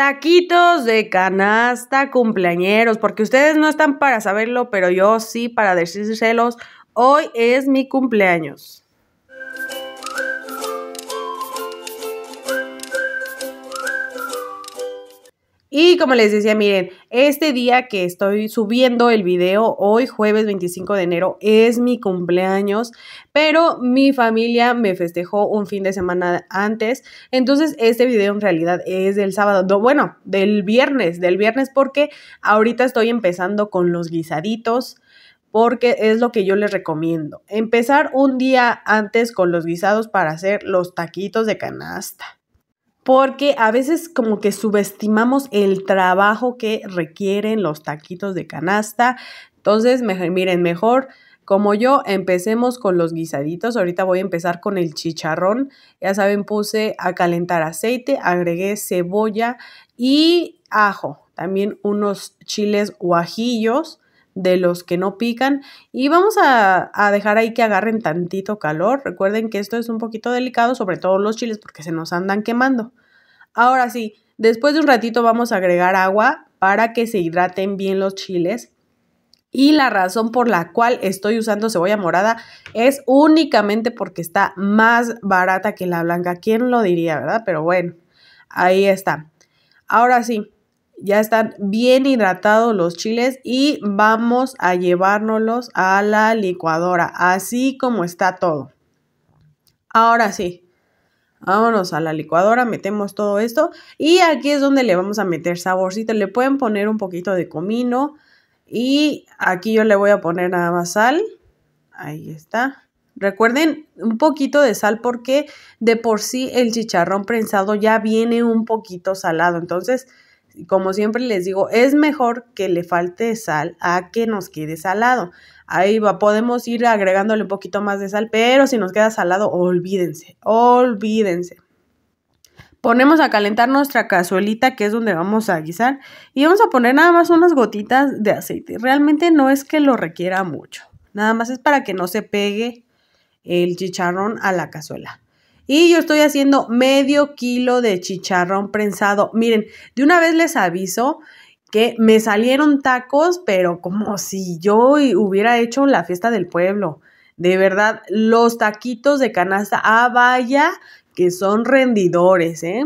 Taquitos de canasta cumpleañeros, porque ustedes no están para saberlo, pero yo sí para decírselos. Hoy es mi cumpleaños. Y como les decía, miren, este día que estoy subiendo el video, hoy jueves 25 de enero, es mi cumpleaños, pero mi familia me festejó un fin de semana antes, entonces este video en realidad es del sábado, bueno, del viernes, del viernes porque ahorita estoy empezando con los guisaditos porque es lo que yo les recomiendo. Empezar un día antes con los guisados para hacer los taquitos de canasta porque a veces como que subestimamos el trabajo que requieren los taquitos de canasta. Entonces, miren, mejor como yo, empecemos con los guisaditos. Ahorita voy a empezar con el chicharrón. Ya saben, puse a calentar aceite, agregué cebolla y ajo. También unos chiles guajillos de los que no pican y vamos a, a, dejar ahí que agarren tantito calor. Recuerden que esto es un poquito delicado, sobre todo los chiles porque se nos andan quemando. Ahora sí, después de un ratito vamos a agregar agua para que se hidraten bien los chiles. Y la razón por la cual estoy usando cebolla morada es únicamente porque está más barata que la blanca. ¿Quién lo diría, verdad? Pero bueno, ahí está. Ahora sí, ya están bien hidratados los chiles y vamos a llevárnoslos a la licuadora, así como está todo. Ahora sí, Vámonos a la licuadora, metemos todo esto y aquí es donde le vamos a meter saborcito. Le pueden poner un poquito de comino y aquí yo le voy a poner nada más sal. Ahí está. Recuerden un poquito de sal porque de por sí el chicharrón prensado ya viene un poquito salado. Entonces, como siempre les digo, es mejor que le falte sal a que nos quede salado. Ahí va, podemos ir agregándole un poquito más de sal, pero si nos queda salado, olvídense, olvídense. Ponemos a calentar nuestra cazuelita, que es donde vamos a guisar, y vamos a poner nada más unas gotitas de aceite. Realmente no es que lo requiera mucho, nada más es para que no se pegue el chicharrón a la cazuela. Y yo estoy haciendo medio kilo de chicharrón prensado. Miren, de una vez les aviso que me salieron tacos, pero como si yo hubiera hecho la fiesta del pueblo. De verdad, los taquitos de canasta, ah, vaya, que son rendidores, ¿eh?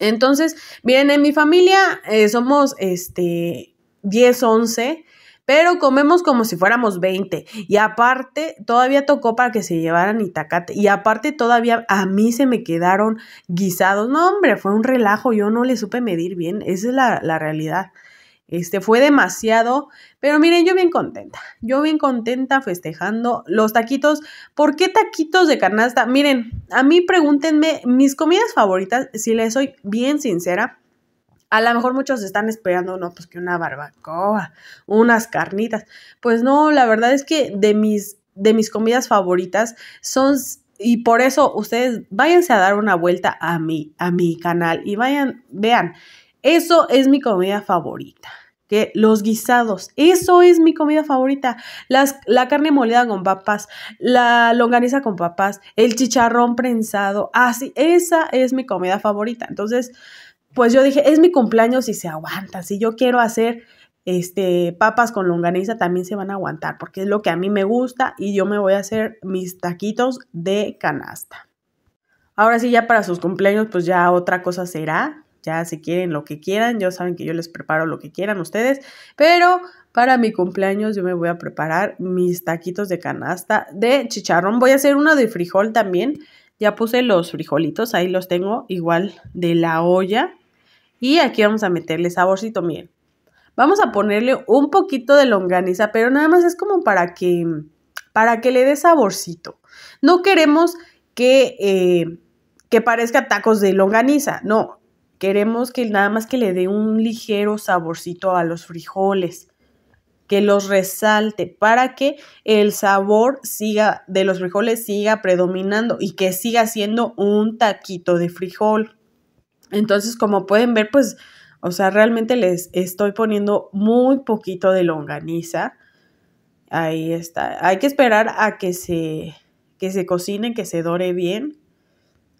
Entonces, miren, en mi familia eh, somos, este, 10, 11 pero comemos como si fuéramos 20. Y aparte, todavía tocó para que se llevaran itacate. Y aparte, todavía a mí se me quedaron guisados. No, hombre, fue un relajo. Yo no le supe medir bien. Esa es la, realidad. Este fue demasiado, pero miren, yo bien contenta, yo bien contenta festejando los taquitos. ¿Por qué taquitos de canasta? Miren, a mí pregúntenme mis comidas favoritas, si les soy bien sincera, a lo mejor muchos están esperando, no, pues que una barbacoa, unas carnitas. Pues no, la verdad es que de mis, de mis comidas favoritas son y por eso ustedes váyanse a dar una vuelta a mi, a mi canal y vayan, vean, eso es mi comida favorita. Que los guisados, eso es mi comida favorita. Las, la carne molida con papas, la longaniza con papas, el chicharrón prensado, así, esa es mi comida favorita. Entonces, pues yo dije, es mi cumpleaños y se aguanta. Si yo quiero hacer este, papas con longaniza, también se van a aguantar, porque es lo que a mí me gusta y yo me voy a hacer mis taquitos de canasta. Ahora sí, ya para sus cumpleaños, pues ya otra cosa será. Ya si quieren lo que quieran, ya saben que yo les preparo lo que quieran ustedes, pero para mi cumpleaños yo me voy a preparar mis taquitos de canasta de chicharrón. Voy a hacer uno de frijol también. Ya puse los frijolitos, ahí los tengo igual de la olla y aquí vamos a meterle saborcito, miren. Vamos a ponerle un poquito de longaniza, pero nada más es como para que, para que le dé saborcito. No queremos que, eh, que parezca tacos de longaniza, no. Queremos que nada más que le dé un ligero saborcito a los frijoles que los resalte para que el sabor siga de los frijoles siga predominando y que siga siendo un taquito de frijol. Entonces, como pueden ver, pues, o sea, realmente les estoy poniendo muy poquito de longaniza. Ahí está. Hay que esperar a que se, que se cocine, que se dore bien.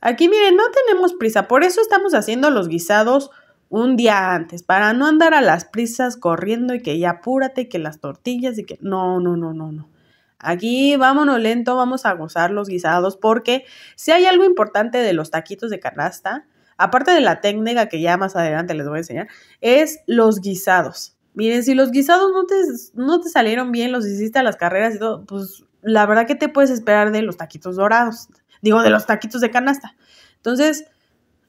Aquí miren, no tenemos prisa, por eso estamos haciendo los guisados un día antes, para no andar a las prisas corriendo y que ya apúrate, que las tortillas y que... No, no, no, no, no. Aquí vámonos lento, vamos a gozar los guisados porque si hay algo importante de los taquitos de canasta aparte de la técnica que ya más adelante les voy a enseñar, es los guisados. Miren, si los guisados no te, no te salieron bien, los hiciste a las carreras y todo, pues la verdad que te puedes esperar de los taquitos dorados, digo, de los taquitos de canasta. Entonces,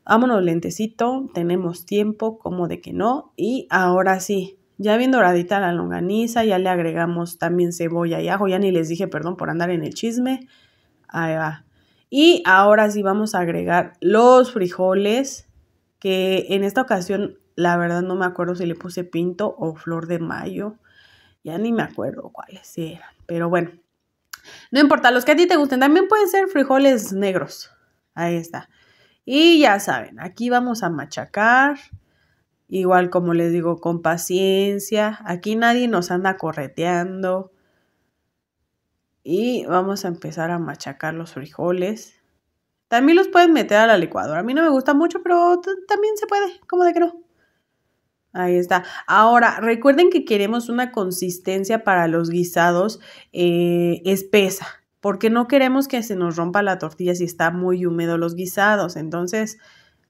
vámonos lentecito, tenemos tiempo, como de que no, y ahora sí, ya bien doradita la longaniza, ya le agregamos también cebolla y ajo, ya ni les dije perdón por andar en el chisme. Ahí va. Y ahora sí vamos a agregar los frijoles, que en esta ocasión la verdad no me acuerdo si le puse pinto o flor de mayo. Ya ni me acuerdo cuáles eran, pero bueno. No importa, los que a ti te gusten, también pueden ser frijoles negros. Ahí está. Y ya saben, aquí vamos a machacar. Igual como les digo, con paciencia. Aquí nadie nos anda correteando. Y vamos a empezar a machacar los frijoles. También los pueden meter a la licuadora. A mí no me gusta mucho, pero también se puede, como de que no. Ahí está. Ahora, recuerden que queremos una consistencia para los guisados eh, espesa, porque no queremos que se nos rompa la tortilla si está muy húmedo los guisados. Entonces,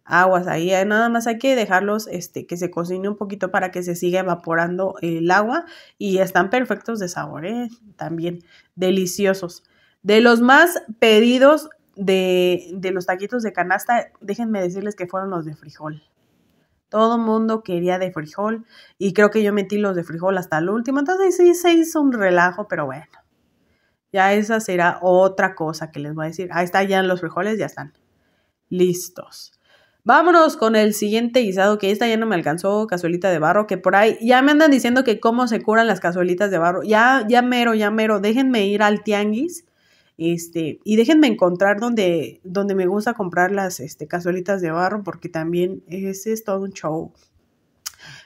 aguas ahí, eh, nada más hay que dejarlos este, que se cocine un poquito para que se siga evaporando el agua y están perfectos de sabor, eh, también deliciosos. De los más pedidos de, de, los taquitos de canasta, déjenme decirles que fueron los de frijol. Todo mundo quería de frijol y creo que yo metí los de frijol hasta el último, entonces sí se hizo un relajo, pero bueno, ya esa será otra cosa que les voy a decir. Ahí está ya los frijoles, ya están listos. Vámonos con el siguiente guisado, que esta ya no me alcanzó, cazuelita de barro, que por ahí ya me andan diciendo que cómo se curan las cazuelitas de barro. Ya, ya mero, ya mero, déjenme ir al tianguis. Este, y déjenme encontrar donde, donde me gusta comprar las este, cazuelitas de barro, porque también ese es todo un show.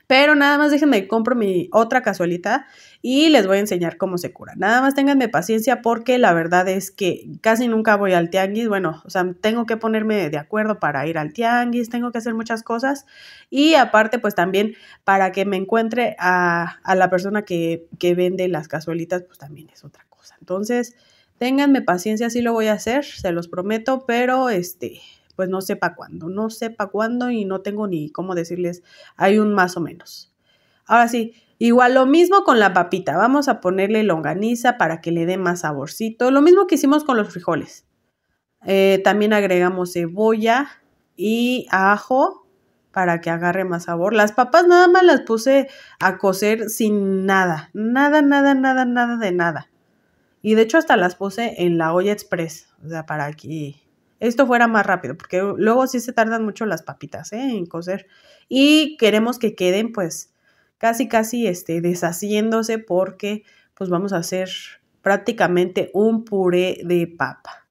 Pero nada más déjenme compro mi otra cazuelita y les voy a enseñar cómo se cura. Nada más ténganme paciencia porque la verdad es que casi nunca voy al tianguis. Bueno, o sea, tengo que ponerme de acuerdo para ir al tianguis, tengo que hacer muchas cosas y aparte pues también para que me encuentre a, la persona que, vende las cazuelitas pues también es otra cosa. Entonces, ténganme paciencia, sí lo voy a hacer, se los prometo, pero este pues no sepa cuándo, no sepa cuándo y no tengo ni cómo decirles, hay un más o menos. Ahora sí, Igual lo mismo con la papita, vamos a ponerle longaniza para que le dé más saborcito, lo mismo que hicimos con los frijoles. Eh, también agregamos cebolla y ajo para que agarre más sabor. Las papas nada más las puse a cocer sin nada, nada, nada, nada, nada de nada. Y de hecho hasta las puse en la olla express, o sea, para que esto fuera más rápido, porque luego sí se tardan mucho las papitas eh, en cocer. Y queremos que queden pues casi, casi este, deshaciéndose porque pues vamos a hacer prácticamente un puré de papa.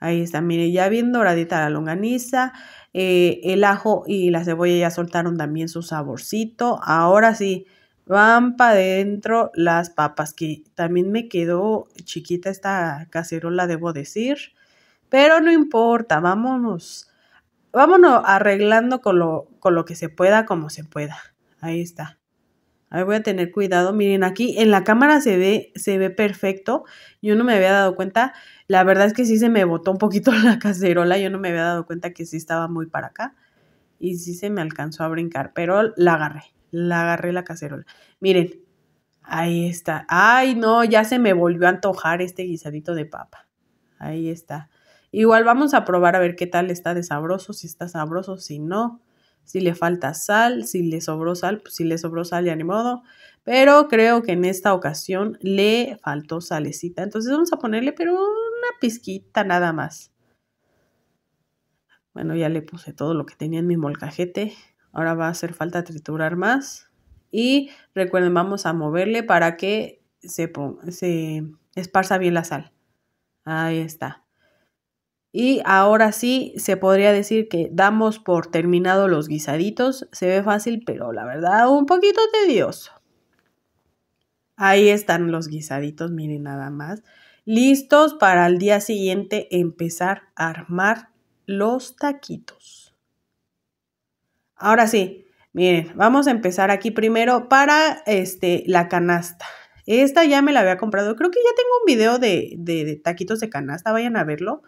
Ahí está, mire, ya bien doradita la longaniza. Eh, el ajo y la cebolla ya soltaron también su saborcito. Ahora sí, van para adentro las papas, que también me quedó chiquita esta cacerola, debo decir. Pero no importa, vámonos. Vámonos arreglando con lo, con lo que se pueda, como se pueda. Ahí está. ahí voy a tener cuidado. Miren, aquí en la cámara se ve, se ve perfecto. Yo no me había dado cuenta. La verdad es que sí se me botó un poquito la cacerola. Yo no me había dado cuenta que sí estaba muy para acá. Y sí se me alcanzó a brincar. Pero la agarré. La agarré la cacerola. Miren, ahí está. Ay, no, ya se me volvió a antojar este guisadito de papa. Ahí está. Igual vamos a probar a ver qué tal está de sabroso, si está sabroso, si no si le falta sal, si le sobró sal, pues si le sobró sal ya ni modo, pero creo que en esta ocasión le faltó salecita, entonces vamos a ponerle pero una pizquita nada más. Bueno, ya le puse todo lo que tenía en mi molcajete, ahora va a hacer falta triturar más y recuerden vamos a moverle para que se, se esparza bien la sal. Ahí está. Y ahora sí, se podría decir que damos por terminado los guisaditos. Se ve fácil, pero la verdad un poquito tedioso. Ahí están los guisaditos, miren nada más. Listos para el día siguiente empezar a armar los taquitos. Ahora sí, miren, vamos a empezar aquí primero para este, la canasta. Esta ya me la había comprado. Creo que ya tengo un video de, de taquitos de canasta, vayan a verlo.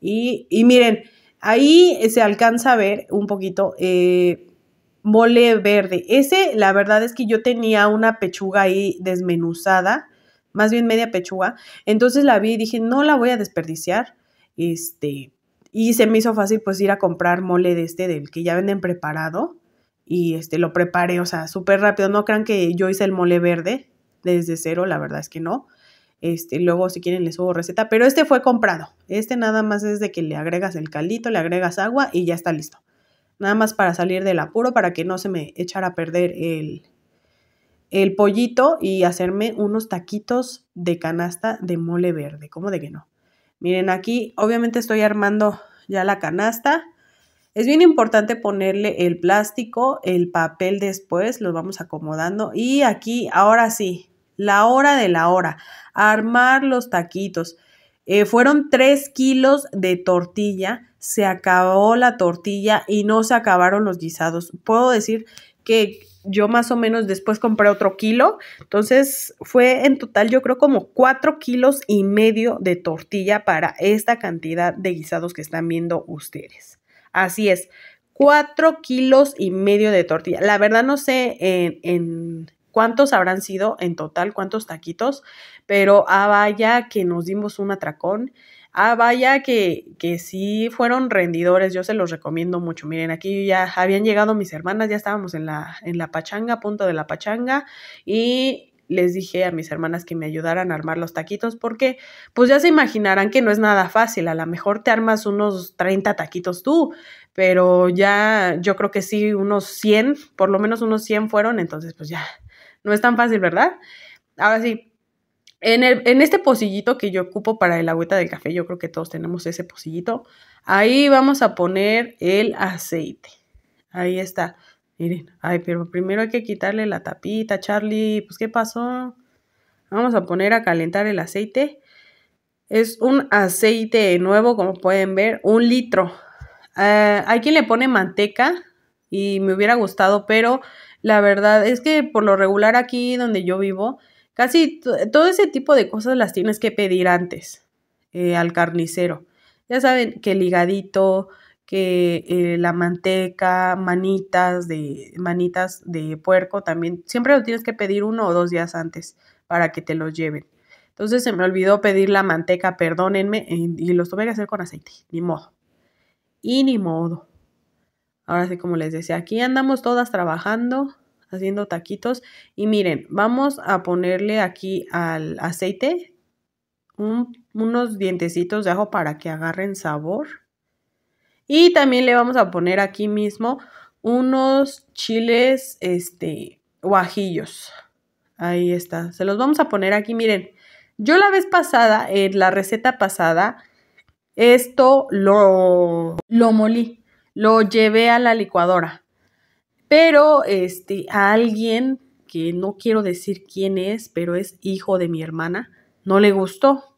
Y, y miren, ahí eh, se alcanza a ver un poquito eh, mole verde. Ese, la verdad es que yo tenía una pechuga ahí desmenuzada, más bien media pechuga. Entonces la vi y dije, no la voy a desperdiciar. Este, y se me hizo fácil pues ir a comprar mole de este, del que ya venden preparado. Y este, lo preparé, o sea, súper rápido. No crean que yo hice el mole verde desde cero, la verdad es que no. Este, luego si quieren les subo receta, pero este fue comprado. Este nada más es de que le agregas el caldito, le agregas agua y ya está listo. Nada más para salir del apuro, para que no se me echara a perder el, el pollito y hacerme unos taquitos de canasta de mole verde. ¿Cómo de que no? Miren, aquí obviamente estoy armando ya la canasta. Es bien importante ponerle el plástico, el papel después, los vamos acomodando. Y aquí, ahora sí, la hora de la hora, armar los taquitos. Eh, fueron 3 kilos de tortilla, se acabó la tortilla y no se acabaron los guisados. Puedo decir que yo más o menos después compré otro kilo, entonces fue en total yo creo como 4 kilos y medio de tortilla para esta cantidad de guisados que están viendo ustedes. Así es, 4 kilos y medio de tortilla. La verdad no sé en, cuántos habrán sido en total, cuántos taquitos, pero ah, vaya que nos dimos un atracón. Ah, vaya que, que sí fueron rendidores, yo se los recomiendo mucho. Miren, aquí ya habían llegado mis hermanas, ya estábamos en la, en la pachanga, punto de la pachanga, y les dije a mis hermanas que me ayudaran a armar los taquitos porque pues ya se imaginarán que no es nada fácil, a lo mejor te armas unos 30 taquitos tú, pero ya yo creo que sí, unos 100, por lo menos unos 100 fueron, entonces pues ya no es tan fácil, ¿verdad? Ahora sí, en, este pocillito que yo ocupo para el agüita del café, yo creo que todos tenemos ese pocillito, ahí vamos a poner el aceite. Ahí está. Miren, ay, pero primero hay que quitarle la tapita, Charlie. Pues, ¿qué pasó? Vamos a poner a calentar el aceite. Es un aceite nuevo, como pueden ver, un litro. Ah, hay quien le pone manteca y me hubiera gustado, pero la verdad es que por lo regular aquí donde yo vivo, casi todo ese tipo de cosas las tienes que pedir antes eh, al carnicero. Ya saben que el ligadito, que eh, la manteca, manitas de manitas de puerco también, siempre lo tienes que pedir uno o dos días antes para que te los lleven. Entonces se me olvidó pedir la manteca, perdónenme, eh, y los tuve que hacer con aceite, ni modo. Y ni modo. Ahora sí, como les decía, aquí andamos todas trabajando, haciendo taquitos. Y miren, vamos a ponerle aquí al aceite unos dientecitos de ajo para que agarren sabor. Y también le vamos a poner aquí mismo unos chiles, este, guajillos. Ahí está. Se los vamos a poner aquí, miren. Yo la vez pasada, en la receta pasada, esto lo, lo molí. Lo llevé a la licuadora. Pero este, a alguien que no quiero decir quién es, pero es hijo de mi hermana, no le gustó.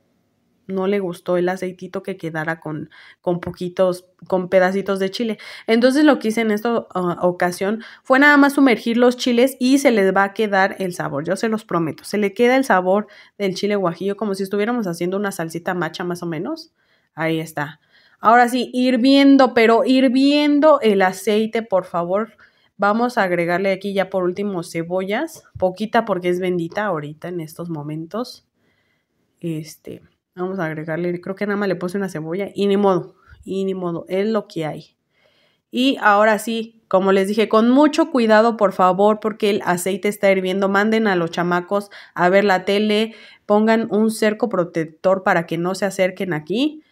No le gustó el aceitito que quedara con, con poquitos, con pedacitos de chile. Entonces lo que hice en esta uh, ocasión fue nada más sumergir los chiles y se les va a quedar el sabor. Yo se los prometo. Se le queda el sabor del chile guajillo como si estuviéramos haciendo una salsita macha más o menos. Ahí está. Ahora sí, hirviendo, pero hirviendo el aceite, por favor. Vamos a agregarle aquí ya por último cebollas, poquita porque es bendita ahorita en estos momentos. Este, vamos a agregarle, creo que nada más le puse una cebolla y ni modo, y ni modo, es lo que hay. Y ahora sí, como les dije, con mucho cuidado, por favor, porque el aceite está hirviendo. Manden a los chamacos a ver la tele, pongan un cerco protector para que no se acerquen aquí.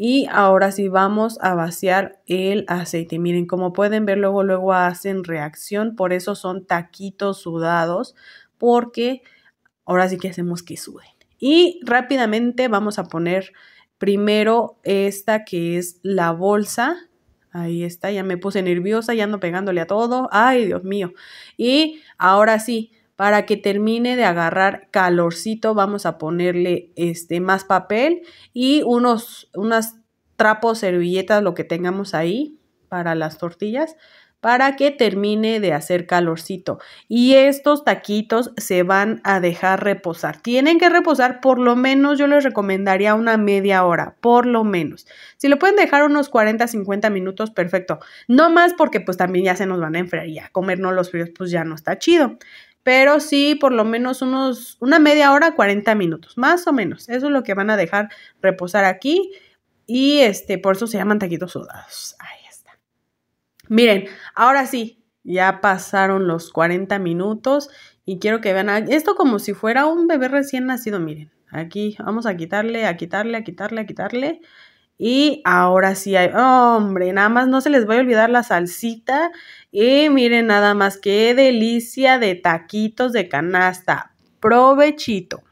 Y ahora sí vamos a vaciar el aceite. Miren, como pueden ver, luego, luego hacen reacción. Por eso son taquitos sudados, porque ahora sí que hacemos que suden. Y rápidamente vamos a poner primero esta que es la bolsa. Ahí está, ya me puse nerviosa, ya ando pegándole a todo. Ay, Dios mío. Y ahora sí, para que termine de agarrar calorcito, vamos a ponerle este, más papel y unos unas trapos, servilletas, lo que tengamos ahí para las tortillas para que termine de hacer calorcito. Y estos taquitos se van a dejar reposar. Tienen que reposar por lo menos, yo les recomendaría una media hora, por lo menos. Si lo pueden dejar unos 40, 50 minutos, perfecto. No más porque pues también ya se nos van a enfriar y a comernos los fríos pues ya no está chido pero sí por lo menos unos, una media hora, 40 minutos, más o menos. Eso es lo que van a dejar reposar aquí y este, por eso se llaman taquitos sudados. Ahí está. Miren, ahora sí, ya pasaron los 40 minutos y quiero que vean esto como si fuera un bebé recién nacido, miren. Aquí, vamos a quitarle, a quitarle, a quitarle, a quitarle y ahora sí hay, hombre, nada más no se les voy a olvidar la salsita. Y miren nada más qué delicia de taquitos de canasta. Provechito.